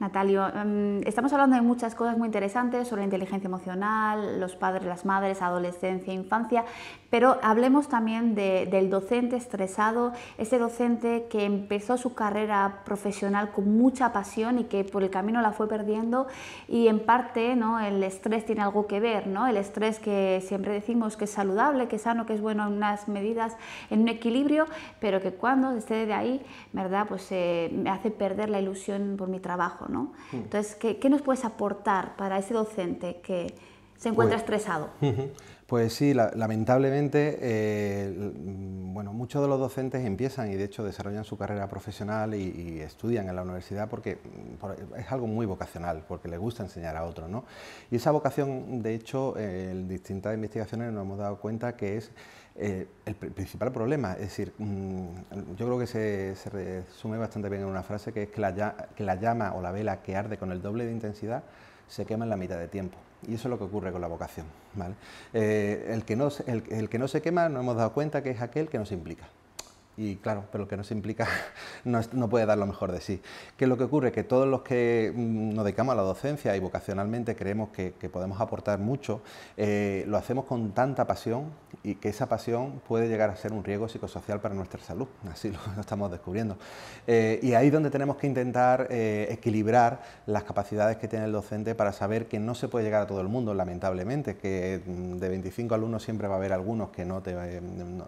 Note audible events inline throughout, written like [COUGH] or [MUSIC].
Natalio, em, estamos hablando de muchas cosas muy interesantes sobre inteligencia emocional, los padres, las madres, adolescencia, infancia, pero hablemos también del docente estresado, ese docente que empezó su carrera profesional con mucha pasión y que por el camino la fue perdiendo y en parte ¿no? el estrés tiene algo que ver, ¿no? el estrés que siempre decimos que es saludable, que es sano, que es bueno en unas medidas, en un equilibrio, pero que cuando esté de ahí, ¿verdad? Pues eh, me hace perder la ilusión por mi trabajo. Mm. Entonces, ¿qué, nos puedes aportar para ese docente que se encuentra pues, estresado? [LAUGHS] Pues sí, lamentablemente, eh, bueno, muchos de los docentes empiezan y de hecho desarrollan su carrera profesional y, estudian en la universidad porque mm, es algo muy vocacional, porque les gusta enseñar a otros, Y esa vocación, de hecho, eh, en distintas investigaciones nos hemos dado cuenta que es eh, el principal problema, es decir, mm, yo creo que se, resume bastante bien en una frase que es que la, llama o la vela que arde con el doble de intensidad se quema en la mitad de tiempo. Y eso es lo que ocurre con la vocación. Eh, el, que no, el, que no se quema, no hemos dado cuenta que es aquel que nos implica y claro, pero lo que no se implica [LAUGHS] no, puede dar lo mejor de sí. ¿Qué es lo que ocurre? Que todos los que mm, nos dedicamos a la docencia y vocacionalmente creemos que, podemos aportar mucho, eh, lo hacemos con tanta pasión y que esa pasión puede llegar a ser un riesgo psicosocial para nuestra salud, [LAUGHS] así lo, estamos descubriendo. Eh, y ahí es donde tenemos que intentar eh, equilibrar las capacidades que tiene el docente para saber que no se puede llegar a todo el mundo, lamentablemente, que mm, de 25 alumnos siempre va a haber algunos que no,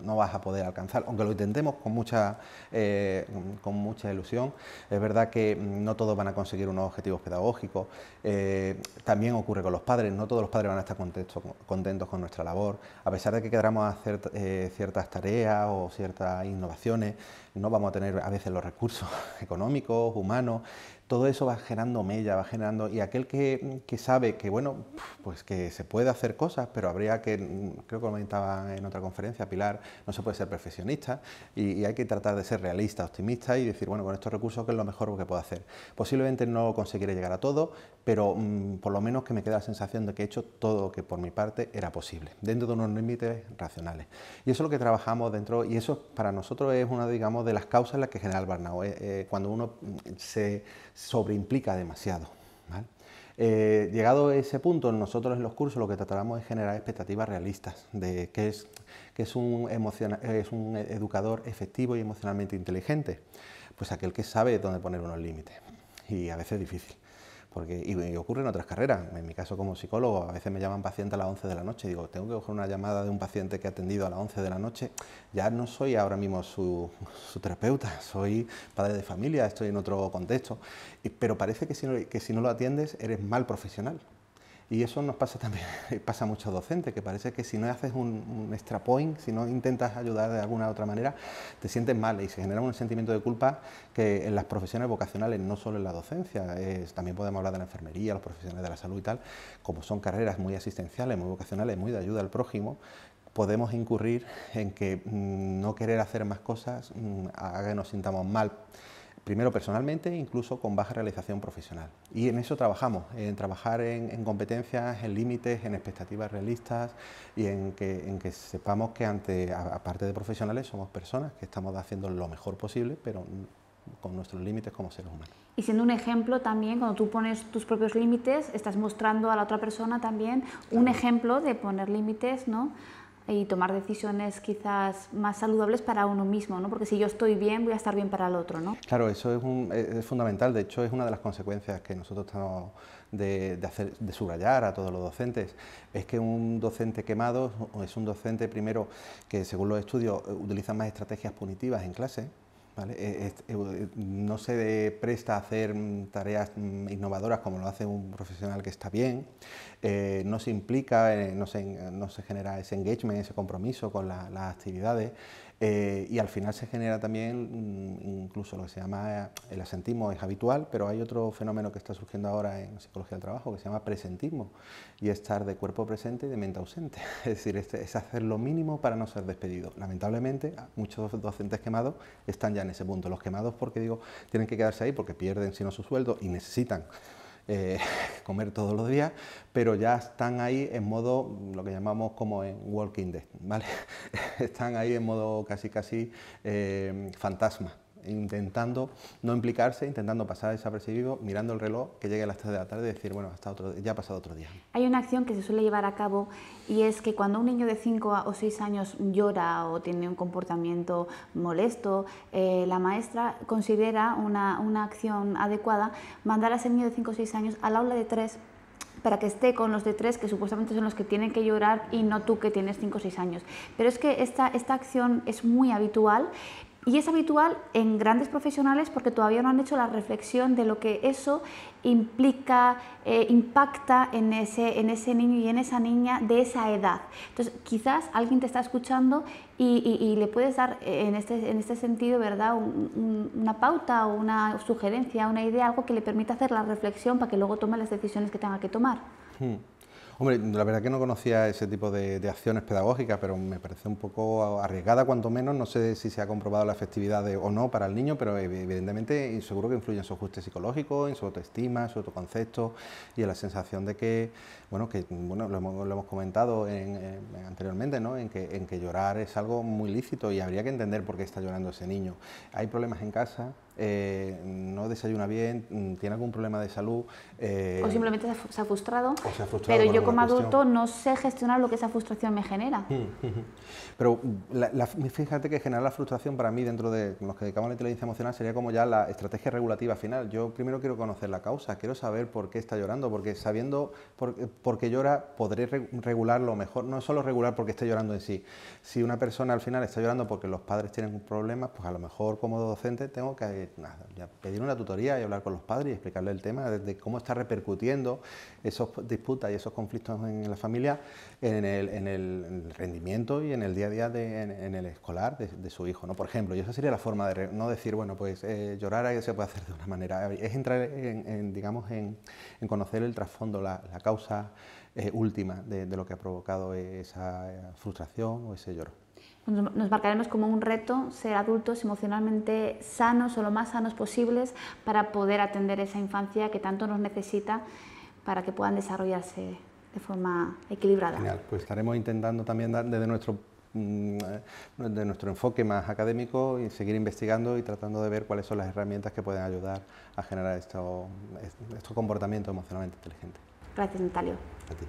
no vas a poder alcanzar, aunque lo intentemos con mucha, eh, con mucha ilusión. Es verdad que mm, no todos van a conseguir unos objetivos pedagógicos. Eh, también ocurre con los padres, no todos los padres van a estar contentos, con nuestra labor. A pesar de que queramos hacer eh, ciertas tareas o ciertas innovaciones, no vamos a tener a veces los recursos [LAUGHS] económicos, humanos todo eso va generando mella, va generando... Y aquel que, sabe que, bueno, pues que se puede hacer cosas, pero habría que, mm, creo que comentaba en otra conferencia, Pilar, no se puede ser perfeccionista y, hay que tratar de ser realista, optimista y decir, bueno, con estos recursos, ¿qué es lo mejor que puedo hacer? Posiblemente no conseguiré llegar a todo, pero mm, por lo menos que me queda la sensación de que he hecho todo lo que por mi parte era posible, dentro de unos límites racionales. Y eso es lo que trabajamos dentro, y eso para nosotros es una, digamos, de las causas en las que genera el burnout. Eh, eh, cuando uno mm, se sobreimplica demasiado. Eh, llegado a ese punto, nosotros en los cursos lo que tratamos es generar expectativas realistas de qué es, que es, un es un educador efectivo y emocionalmente inteligente. Pues aquel que sabe dónde poner unos límites. Y a veces difícil. Porque, y, ocurre en otras carreras. En mi caso como psicólogo, a veces me llaman paciente a las 11 de la noche digo, tengo que coger una llamada de un paciente que ha atendido a las 11 de la noche. Ya no soy ahora mismo [LAUGHS] su, terapeuta, soy padre de familia, estoy en otro contexto. pero parece que si no lo atiendes eres mal profesional. Y eso nos pasa también, [LAUGHS] pasa a muchos docentes, que parece que si no haces un, extra point, si no intentas ayudar de alguna u otra manera, te sientes mal y se genera un sentimiento de culpa que en las profesiones vocacionales, no solo en la docencia, también podemos hablar de la enfermería, los profesionales de la salud y tal, como son carreras muy asistenciales, muy vocacionales, muy de ayuda al prójimo, podemos incurrir en que mm, no querer hacer más cosas mm, haga que nos sintamos mal primero personalmente, incluso con baja realización profesional. Y en eso trabajamos, en trabajar en, competencias, en límites, en expectativas realistas y en que, sepamos que ante, aparte de profesionales, somos personas que estamos haciendo lo mejor posible, pero con nuestros límites como seres humanos. Y siendo un ejemplo también, cuando tú pones tus propios límites, estás mostrando a la otra persona también un ejemplo de poner límites, ¿no? y tomar decisiones quizás más saludables para uno mismo, ¿no? porque si yo estoy bien, voy a estar bien para el otro. ¿no? Claro, eso es, eh, fundamental, de hecho es una de las consecuencias que nosotros estamos de, hacer, de subrayar a todos los docentes, es que un docente quemado es un docente primero que según los estudios eh, utiliza más estrategias punitivas en clase, eh, eh, eh, no se presta a hacer mm, tareas mm, innovadoras como lo hace un profesional que está bien, no se implica, no se, genera ese engagement, ese compromiso con las actividades y al final se genera también mm, incluso lo que se llama, el asentismo es habitual, pero hay otro fenómeno que está surgiendo ahora en psicología del trabajo que se llama presentismo y estar de cuerpo presente y de mente ausente, [LAUGHS] es decir, es hacer lo mínimo para no ser despedido. Lamentablemente muchos docentes quemados están ya en ese punto. Los quemados, porque digo, tienen que quedarse ahí porque pierden si no su sueldo y necesitan eh, [LAUGHS] comer todos los días, pero ya están ahí en modo, lo que llamamos como en Walking Dead, ¿vale? [LAUGHS] están ahí en modo casi casi eh, fantasma intentando no implicarse, intentando pasar desapercibido, mirando el reloj que llegue a las 3 de la tarde y decir, bueno, hasta otro, ya ha pasado otro día. Hay una acción que se suele llevar a cabo y es que cuando un niño de 5 o 6 años llora o tiene un comportamiento molesto, eh, la maestra considera una, acción adecuada mandar a ese niño de 5 o 6 años al aula de 3 para que esté con los de tres, que supuestamente son los que tienen que llorar y no tú que tienes cinco o seis años. Pero es que esta, esta acción es muy habitual y es habitual en grandes profesionales porque todavía no han hecho la reflexión de lo que eso implica, eh, impacta en ese, en ese niño y en esa niña de esa edad. Entonces, quizás alguien te está escuchando y, le puedes dar eh, en este, en este sentido, ¿verdad?, una pauta o una sugerencia, una idea, algo que le permita hacer la reflexión para que luego tome las decisiones que tenga que tomar. Sí. Hmm. Hombre, la verdad que no conocía ese tipo de, acciones pedagógicas, pero me parece un poco arriesgada, cuanto menos. No sé si se ha comprobado la efectividad o no para el niño, pero evidentemente seguro que influye en su ajuste psicológico, en su autoestima, en su autoconcepto y en la sensación de que, bueno, que lo, hemos, comentado anteriormente, ¿no? en que llorar es algo muy lícito y habría que entender por qué está llorando ese niño. Hay problemas en casa, eh, no desayuna bien, mm, tiene algún problema de salud. Eh, o simplemente se ha frustrado. pero yo como adulto no sé gestionar lo que esa frustración me genera. [LAUGHS] Pero la, fíjate que generar la frustración para mí dentro de los que dedicamos a la inteligencia emocional sería como ya la estrategia regulativa final. Yo primero quiero conocer la causa, quiero saber por qué está llorando, porque sabiendo por, qué llora podré regularlo mejor. No es solo regular porque está llorando en sí. Si una persona al final está llorando porque los padres tienen un problema, pues a lo mejor como docente tengo que pedir una tutoría y hablar con los padres y explicarle el tema de, cómo está repercutiendo esas disputas y esos conflictos en la familia en el, rendimiento y en el día a día en, el escolar de, su hijo, ¿no? Por ejemplo, y esa sería la forma de no decir, bueno, pues eh, llorar se puede hacer de una manera, es entrar en, digamos, en, conocer el trasfondo, la, causa eh, última de, de lo que ha provocado esa eh, frustración o ese lloro. Nos marcaremos como un reto ser adultos emocionalmente sanos o lo más sanos posibles para poder atender esa infancia que tanto nos necesita para que puedan desarrollarse de forma equilibrada. pues estaremos intentando también desde nuestro mm, eh, nuestro enfoque más académico y seguir investigando y tratando de ver cuáles son las herramientas que pueden ayudar a generar estos comportamientos emocionalmente inteligentes. Gracias, Natalio. A ti.